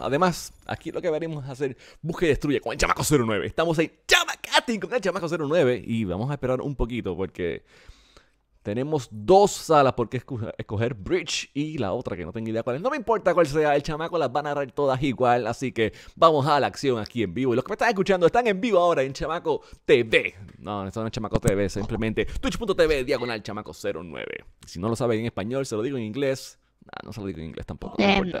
Además, aquí lo que veremos a hacer Busque y Destruye con el Chamaco 09. Estamos en chamacating con el Chamaco 09 y vamos a esperar un poquito porque tenemos dos salas por escoger Bridge y la otra que no tengo idea cuál es. No me importa cuál sea, el chamaco las van a narrar todas igual, así que vamos a la acción aquí en vivo. Y los que me están escuchando están en vivo ahora en Chamaco TV. No, no no en Chamaco TV, simplemente twitch.tv diagonal chamaco 09. Si no lo saben en español, se lo digo en inglés. No, no se lo digo en inglés tampoco. Em,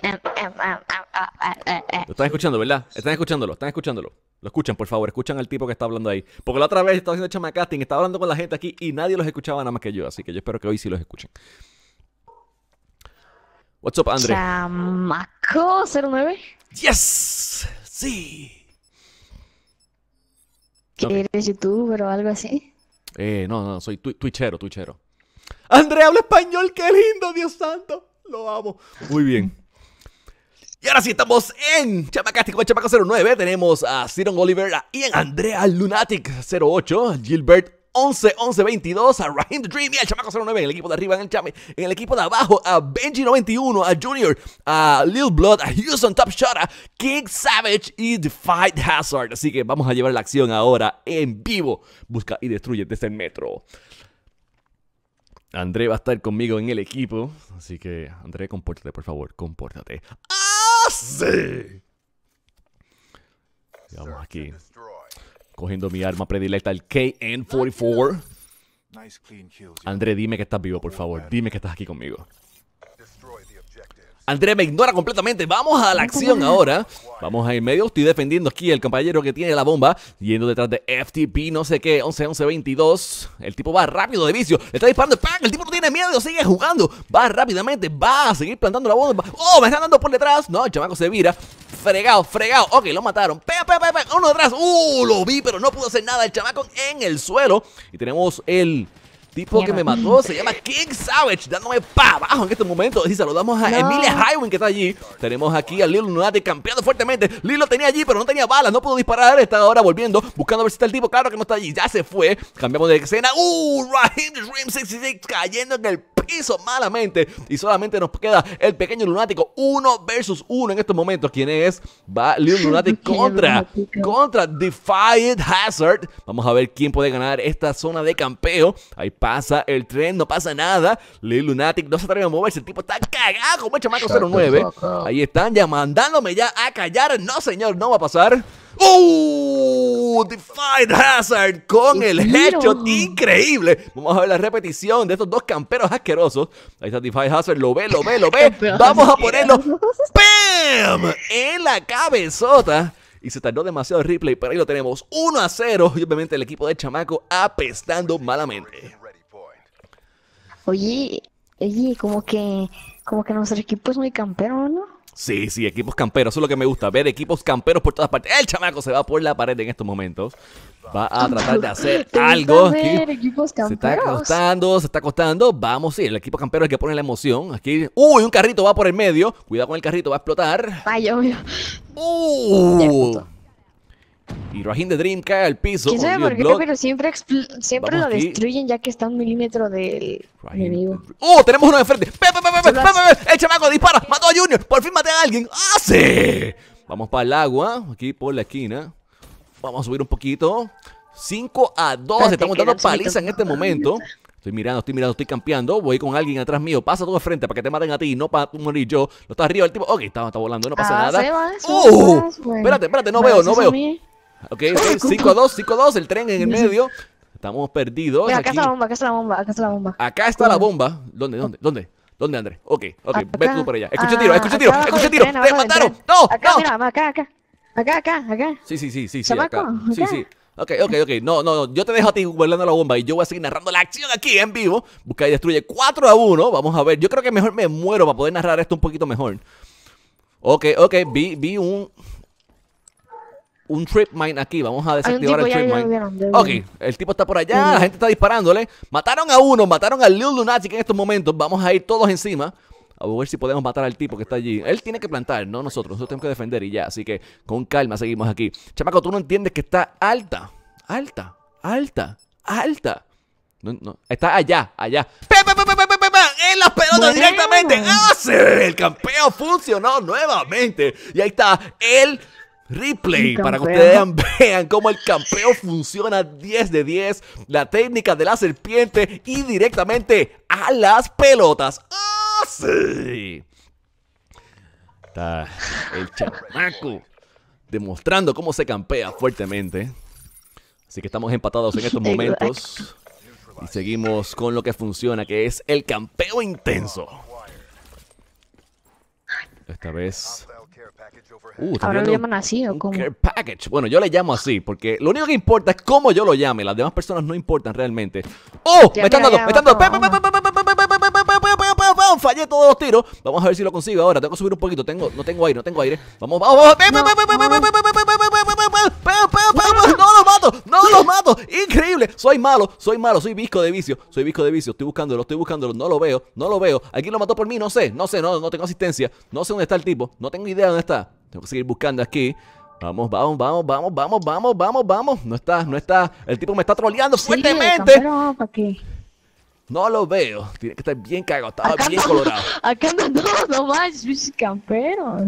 lo están escuchando, ¿verdad? Están escuchándolo, están escuchándolo. Lo escuchan, por favor, escuchan al tipo que está hablando ahí. Porque la otra vez estaba haciendo chama casting, estaba hablando con la gente aquí y nadie los escuchaba nada más que yo. Así que yo espero que hoy sí los escuchen. What's up, André? Chamaco09. Yes! Sí. ¿Quieres youtuber o algo así? Eh, no, no, soy twitchero, twitchero. André habla español, qué lindo, Dios santo. Lo amo. Muy bien. Y ahora sí estamos en Chamacastic con Chamaco 09. Tenemos a Siron Oliver, a Andrea Lunatic 08, Gilbert 11, 11, 22, a Rahim the Dream y al Chamaco 09 en el equipo de arriba, en el, chame, en el equipo de abajo, a Benji 91, a Junior, a Lil Blood, a Houston Top Shot, a King Savage y Defied Hazard. Así que vamos a llevar la acción ahora en vivo. Busca y destruye desde el metro. André va a estar conmigo en el equipo, así que André, compórtate, por favor, compórtate. ¡Ah! Vamos aquí. Cogiendo mi arma predilecta, el KN-44. André, dime que estás vivo, por favor. Dime que estás aquí conmigo. André me ignora completamente. Vamos a la acción ahora. Vamos a ir medio. Estoy defendiendo aquí el compañero que tiene la bomba. Yendo detrás de FTP, no sé qué. 11, 11, 22. El tipo va rápido de vicio. Le está disparando. El tipo no tiene miedo. Sigue jugando. Va rápidamente. Va a seguir plantando la bomba. ¡Oh! Me están dando por detrás. No, el chamaco se vira. Fregado, fregado. Ok, lo mataron. pepe, pepe, pega. Uno detrás, ¡Uh! Lo vi, pero no pudo hacer nada. El chamaco en el suelo. Y tenemos el tipo que me mató se llama King Savage, dándome pa' abajo en este momento. Y saludamos a Emilia que está allí. Tenemos aquí a Lil Lunatic campeando fuertemente. Lil lo tenía allí, pero no tenía balas, no pudo disparar. Está ahora volviendo, buscando a ver si está el tipo. Claro que no está allí, ya se fue. Cambiamos de escena. ¡Uh! Rahim Dream 66 cayendo en el piso malamente y solamente nos queda el pequeño lunático Uno versus uno en estos momentos. ¿Quién es? Va Lil Lunatic contra contra Defiant Hazard. Vamos a ver quién puede ganar esta zona de campeo. Hay pasa el tren, no pasa nada. Lil Lunatic no se atreve a moverse, el tipo está cagado como el chamaco 09. Ahí están ya mandándome ya a callar. No, señor, no va a pasar. ¡Uh! Defied Hazard con el headshot increíble. Vamos a ver la repetición de estos dos camperos asquerosos. Ahí está Defied Hazard, lo ve, lo ve, lo ve. Vamos a ponerlo. En la cabezota y se tardó demasiado el replay, pero ahí lo tenemos 1 a 0 y obviamente el equipo de Chamaco apestando malamente. Oye, oye, como que, como que nuestro equipo es muy campero, ¿no? Sí, sí, equipos camperos. Eso es lo que me gusta. Ver equipos camperos por todas partes. El chamaco se va por la pared en estos momentos. Va a tratar de hacer algo. se está acostando, se está acostando. Vamos, sí, el equipo campero es el que pone la emoción. Aquí, uy, un carrito va por el medio. Cuidado con el carrito, va a explotar. Vaya, obvio. Uh. Y Rajin de Dream cae al piso. ¿Quién sabe por qué? Pero siempre, siempre lo destruyen ya que está a un milímetro del enemigo. ¡Oh! Tenemos uno de frente. el chamaco dispara! ¡Mató a Junior! ¡Por fin maté a alguien! ¡Ah, sí! Vamos para el agua. Aquí por la esquina. Vamos a subir un poquito. 5 a 2. Estamos dando paliza en este momento. Estoy mirando, estoy mirando, estoy campeando. Voy con alguien atrás mío. Pasa todo de frente para que te maten a ti, no para tú morir yo. lo estás arriba el tipo. Ok, está, volando, no pasa ah, nada. uh, espérate, espérate, no veo, no veo. Ok, 5-2, 5-2, el tren en el medio. Estamos perdidos. Mira, acá está la bomba, acá está la bomba, acá está la bomba. Acá está la bomba. ¿Dónde, dónde, dónde? ¿Dónde, André? Ok, ok, ah, ve tú por allá. Escucha ah, tiro, escucha tiro, escucha tiro. ¡Te mataron! ¡No! Acá, no. acá, acá. Acá, acá, acá. Sí, sí, sí, sí, sí. Acá. Sí, sí. Ok, ok, ok. No, no, no. Yo te dejo a ti guardando la bomba y yo voy a seguir narrando la acción aquí en vivo. Busca y destruye 4 a 1. Vamos a ver. Yo creo que mejor me muero para poder narrar esto un poquito mejor. Ok, ok. Vi, vi un un trip mine aquí. Vamos a desactivar el trip mine. ok, el tipo está por allá, la gente está disparándole. Mataron a uno, mataron al Lil Lunatic en estos momentos. Vamos a ir todos encima. A ver si podemos matar al tipo que está allí. Él tiene que plantar, no nosotros. Nosotros tenemos que defender y ya. Así que con calma seguimos aquí. Chamaco, tú no entiendes que está alta. Alta, alta, alta. No, no. Está allá, allá. ¡Pepe, pepe, pepe, pepe! en las pelotas directamente. ¡Ah, sí! El campeón funcionó nuevamente. Y ahí está el Replay para que ustedes vean cómo el campeo funciona 10 de 10, la técnica de la serpiente y directamente a las pelotas. ¡Ah, sí! Está el chamaco demostrando cómo se campea fuertemente. Así que estamos empatados en estos momentos. Y seguimos con lo que funciona, que es el campeo intenso. Esta vez Ahora lo llaman así o cómo? Care package. Bueno, yo le llamo así porque lo único que importa es cómo yo lo llame. Las demás personas no importan realmente. ¡Oh! me están dando, me están dando. Fallé todos los tiros. Vamos a ver si lo consigo ahora. Tengo que subir un poquito. Tengo, no tengo aire, no tengo aire. Vamos, vamos. Increíble. Soy malo, soy malo, soy visco de vicio. Soy visco de vicio. Estoy buscándolo, estoy buscándolo. No lo veo, no lo veo. aquí lo mató por mí, no sé, no sé, no, no tengo asistencia. No sé dónde está el tipo. No tengo idea dónde está. Tengo que seguir buscando aquí. Vamos, vamos, vamos, vamos, vamos, vamos, vamos, vamos. No está, no está. El tipo me está troleando fuertemente. No lo veo. Tiene que estar bien cagado, estaba bien colorado. Acá no, no, no más, camperos.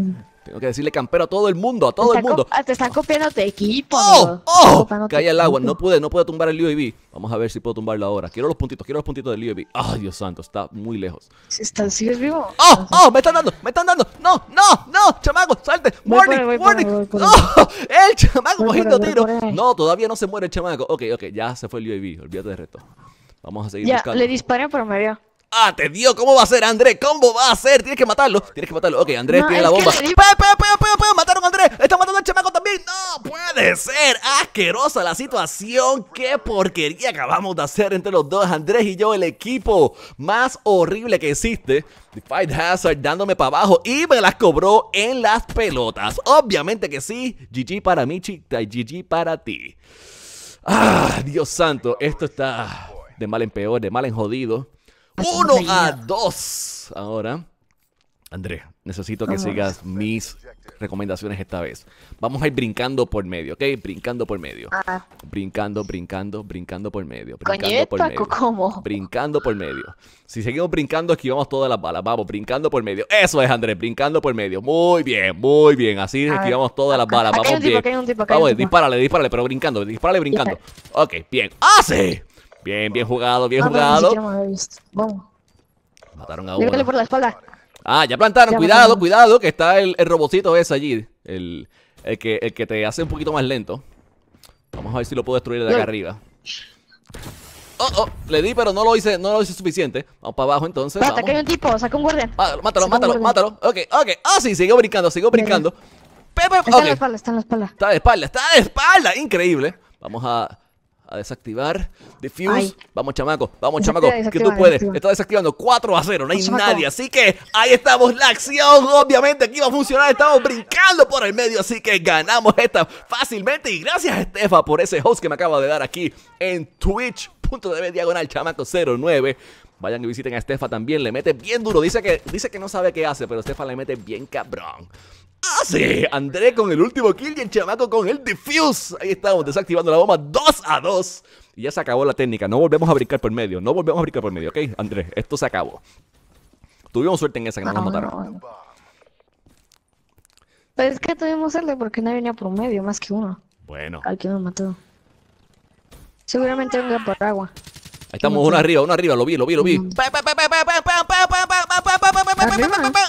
Tengo que decirle campero a todo el mundo, a todo el mundo. Te están copiando de equipo. ¡Oh! ¡Oh! Calla al agua, no pude, no pude tumbar el UAV. Vamos a ver si puedo tumbarlo ahora. Quiero los puntitos, quiero los puntitos del UAV. ¡Ay, Dios santo! Está muy lejos. ¿Están, ¿Sigues vivo? ¡Oh! ¡Oh! ¡Me están dando! ¡Me están dando! ¡No! ¡No! ¡No! ¡Chamaco! ¡Salte! morning! morning ¡Oh! ¡El chamaco mojito tiro! No, todavía no se muere el chamaco. Ok, ok, ya se fue el UAV. Olvídate de reto. Vamos a seguir ya, Le disparé, por medio Ah, te dio, ¿cómo va a ser, Andrés? ¿Cómo va a ser? Tienes que matarlo, tienes que matarlo Ok, Andrés tiene la bomba que... mataron a Andrés! ¡Está matando al chamaco también! ¡No puede ser! ¡Asquerosa la situación! ¡Qué porquería acabamos de hacer entre los dos! Andrés y yo, el equipo más horrible que existe Fight Hazard dándome para abajo y me las cobró en las pelotas Obviamente que sí, GG para mí, Michi, GG para ti ¡Ah, Dios santo! Esto está de mal en peor, de mal en jodido 1 a 2. Ahora, André necesito que sigas mis recomendaciones esta vez. Vamos a ir brincando por medio, ¿ok? Brincando por medio. Ah. Brincando, brincando, brincando por medio. Brincando por medio. Brincando por medio. Si seguimos brincando, esquivamos todas las balas. Vamos, brincando por medio. Eso es, André brincando por medio. Muy bien, muy bien. Así esquivamos todas las balas. Vamos, bien. Vamos, dispárale, dispárale, pero brincando. Dispárale, brincando. Ok, bien. ¡Hace! ¡Ah, Bien, bien jugado, bien ah, jugado. Vamos. Mataron a uno. por la espalda. Ah, ya plantaron. cuidado, cuidado, que está el, el robocito ese allí. El, el, que, el que te hace un poquito más lento. Vamos a ver si lo puedo destruir de acá arriba. Oh, oh, le di, pero no lo hice, no lo hice suficiente. Vamos para abajo entonces. Mata, que un tipo, saca un Mátalo, mátalo, mátalo, mátalo. Ok, ok. Ah, sí, sigo brincando, sigo brincando. Pepe, Está en la espalda, está en la espalda. Está de espalda, está de espalda. Increíble. Vamos a a desactivar. Diffuse. Vamos, chamaco. Vamos, chamaco. que tú puedes. Está desactivando 4 a 0. No hay nadie. Así que ahí estamos. La acción, obviamente, aquí va a funcionar. Estamos brincando por el medio. Así que ganamos esta fácilmente. Y gracias, Estefa, por ese host que me acaba de dar aquí en Twitch.tv diagonal chamaco 09. Vayan y visiten a Estefa también, le mete bien duro. Dice que, dice que no sabe qué hace, pero Estefa le mete bien cabrón. ¡Ah, sí! André con el último kill y el chamaco con el defuse. Ahí estamos, desactivando la bomba 2 a 2. Y ya se acabó la técnica. No volvemos a brincar por medio. No volvemos a brincar por medio, ¿ok? André, esto se acabó. Tuvimos suerte en esa que nos mataron. Pero es que tuvimos suerte porque nadie venía por medio, más que uno. Bueno. alguien que nos mató. Seguramente venga por agua. Ahí estamos, uno arriba, uno arriba, lo vi, lo vi, lo vi.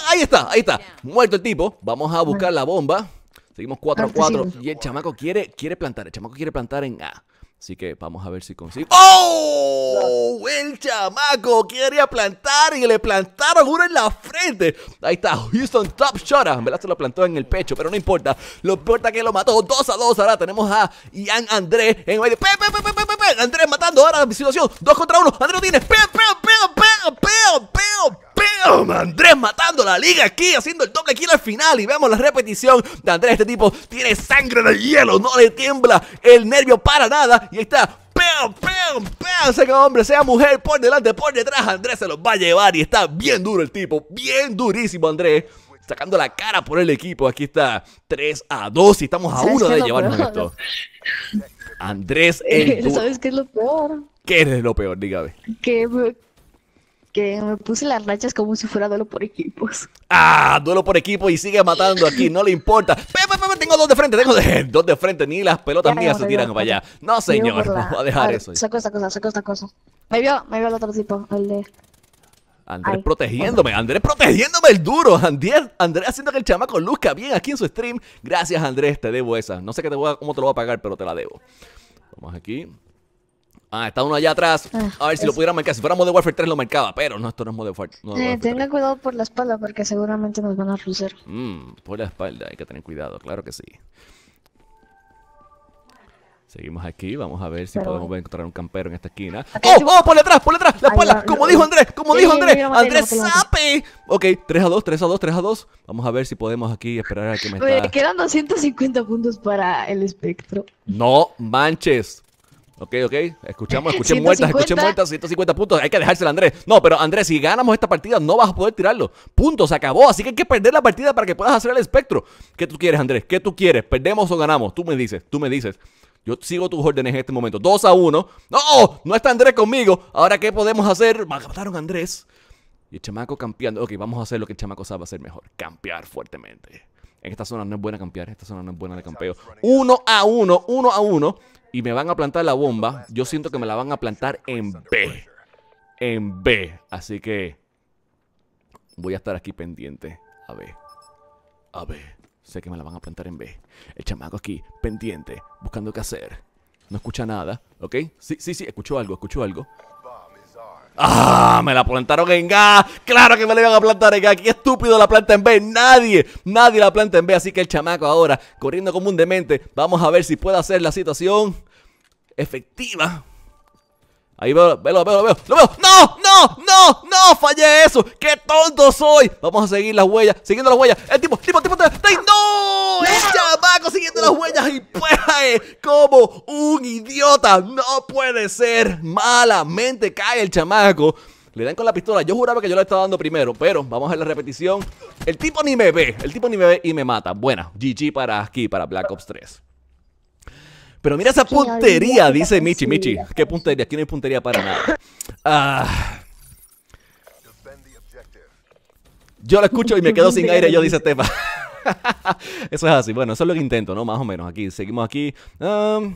Ahí está, ahí está. Muerto el tipo, vamos a buscar la bomba. Seguimos 4 a 4. Ah, y el chamaco quiere, quiere plantar. El chamaco quiere plantar en A. Así que vamos a ver si consigo. Ah. ¡Oh! El chamaco quería plantar y le plantaron uno en la frente. Ahí está, Houston Top Shot. En verdad se lo plantó en el pecho, pero no importa. Lo importa que lo mató 2 a 2. Ahora tenemos a Ian André en medio. ¡Pe, pe, pe, pe, pe, Andrés matando ahora la situación. 2 contra 1. André lo tiene. ¡Pem, ¡Pe, pen, pen! Andrés matando la liga aquí, haciendo el doble kill al final. Y vemos la repetición de Andrés. Este tipo tiene sangre de hielo, no le tiembla el nervio para nada. Y ahí está, ¡Pam, pam, pam! Sea hombre, sea mujer, por delante, por detrás, Andrés se los va a llevar y está bien duro el tipo, bien durísimo Andrés. Sacando la cara por el equipo, aquí está 3 a 2 y estamos a uno de llevarnos esto. Andrés, el ¿sabes qué es lo peor? ¿Qué es lo peor? Dígame. Que que me puse las rachas como si fuera duelo por equipos. Ah, duelo por equipos y sigue matando aquí, no le importa. tengo dos de frente, tengo dos de frente, ni las pelotas mías se tiran para allá. No, señor, voy a dejar eso. Saco esta cosa, saco esta cosa. Me vio, me vio el otro tipo, el de... Andrés protegiéndome, Andrés protegiéndome el duro. Andrés, Andrés haciendo que el chamaco luzca bien aquí en su stream. Gracias, Andrés, te debo esa. No sé qué te cómo te lo voy a pagar, pero te la debo. Vamos aquí. Ah, está uno allá atrás. Ah, a ver si lo pudiera marcar. Si fuera de Warfare 3 lo marcaba, pero no, esto no es Modern Warfare. 3 eh, tenga cuidado por la espalda porque seguramente nos van a rusar. Mmm, por la espalda, hay que tener cuidado, claro que sí. Seguimos aquí, vamos a ver si podemos encontrar un campero en esta esquina. ¡Oh! ¡Oh! ¡Por detrás! ¡Por detrás! ¡La espalda! como dijo Andrés, como dijo Andrés. ¡Andrés sape! Ok, 3 a 2, 3 a 2, 3 a 2. Vamos a ver si podemos aquí esperar a que me está... Quedan 250 puntos para el espectro. No manches. Ok, ok. Escuchamos, escuchen muertas, escuchen muertas, 150 puntos. Hay que dejársela Andrés. No, pero Andrés, si ganamos esta partida, no vas a poder tirarlo. Punto, se acabó. Así que hay que perder la partida para que puedas hacer el espectro. ¿Qué tú quieres, Andrés? ¿Qué tú quieres? ¿Perdemos o ganamos? Tú me dices, tú me dices. Yo sigo tus órdenes en este momento. 2 a 1. ¡No! No está Andrés conmigo. Ahora, ¿qué podemos hacer? Mataron a Andrés. Y el chamaco campeando. Ok, vamos a hacer lo que el chamaco sabe hacer mejor. Campear fuertemente. En esta zona no es buena campear, esta zona no es buena de campeo. Uno a uno, uno a uno. Y me van a plantar la bomba. Yo siento que me la van a plantar en B. En B. Así que voy a estar aquí pendiente. A ver. A ver. Sé que me la van a plantar en B. El chamaco aquí, pendiente, buscando qué hacer. No escucha nada, ¿ok? Sí, sí, sí, escuchó algo, escuchó algo. ¡Ah! Me la plantaron en ¡Claro que me la iban a plantar en A! ¡Qué estúpido la planta en B! ¡Nadie! ¡Nadie la planta en B! Así que el chamaco ahora, corriendo como un demente, vamos a ver si puede hacer la situación efectiva Ahí veo, veo, veo, veo, lo veo. ¡No! ¡No! ¡No! ¡No! ¡Fallé eso! ¡Qué tonto soy! Vamos a seguir las huellas. Siguiendo las huellas. El tipo, tipo, tipo, tipo. ¡No! ¡El chamaco siguiendo las huellas! Y pues, como un idiota. No puede ser. Malamente cae el chamaco. Le dan con la pistola. Yo juraba que yo le estaba dando primero, pero vamos a ver la repetición. El tipo ni me ve. El tipo ni me ve y me mata. Buena. GG para aquí, para Black Ops 3. Pero mira esa puntería, dice Michi, Michi. ¿Qué puntería? Aquí no hay puntería para nada. Ah. Yo la escucho y me quedo sin aire, yo dice Tepa. eso es así. Bueno, eso es lo que intento, ¿no? Más o menos. Aquí, seguimos aquí. Um,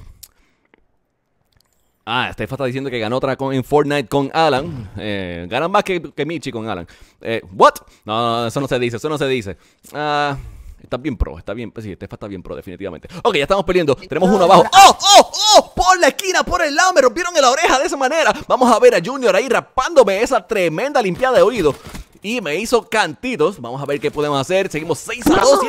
ah, Estefa está diciendo que ganó otra en Fortnite con Alan. Eh, ganan más que, Michi con Alan. Eh, ¿What? No, eso no se dice, eso no se dice. Ah. Está bien pro, está bien. Pues sí, Estefa está bien pro, definitivamente. Ok, ya estamos peleando. Tenemos uno abajo. ¡Oh, oh, oh! Por la esquina, por el lado. Me rompieron en la oreja de esa manera. Vamos a ver a Junior ahí rapándome esa tremenda limpiada de oído. Y me hizo cantitos. Vamos a ver qué podemos hacer. Seguimos 6 a 2,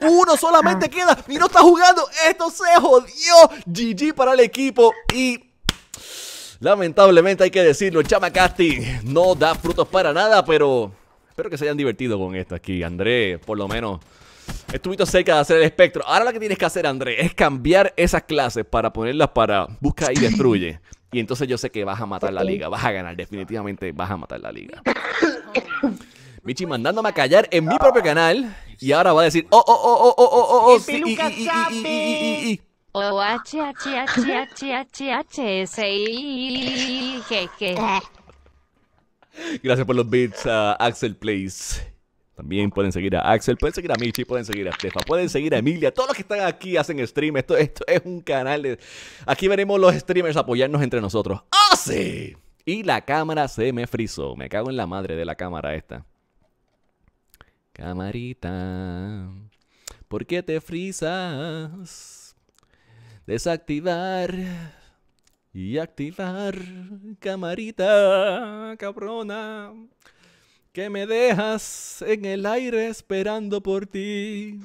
¡No! Uno solamente ah. queda. Y no está jugando. Esto se jodió. GG para el equipo. Y lamentablemente hay que decirlo. chama casting no da frutos para nada, pero espero que se hayan divertido con esto aquí. André, por lo menos. Estuviste cerca de hacer el espectro. Ahora lo que tienes que hacer, André, es cambiar esas clases para ponerlas para busca y destruye. Y entonces yo sé que vas a matar la liga. Vas a ganar, definitivamente vas a matar la liga. Michi mandándome a callar en mi propio canal. Y ahora va a decir, oh, oh, oh, oh, oh, oh, oh, oh, o h h h h h s i Gracias por los beats, uh, Axel, Place. También pueden seguir a Axel, pueden seguir a Michi, pueden seguir a Stefa, pueden seguir a Emilia. Todos los que están aquí hacen stream. Esto, esto es un canal de... Aquí veremos los streamers apoyarnos entre nosotros. ¡Ah, sí! Y la cámara se me frizó. Me cago en la madre de la cámara esta. Camarita, ¿por qué te frizas? Desactivar y activar, camarita, cabrona que me dejas en el aire esperando por ti.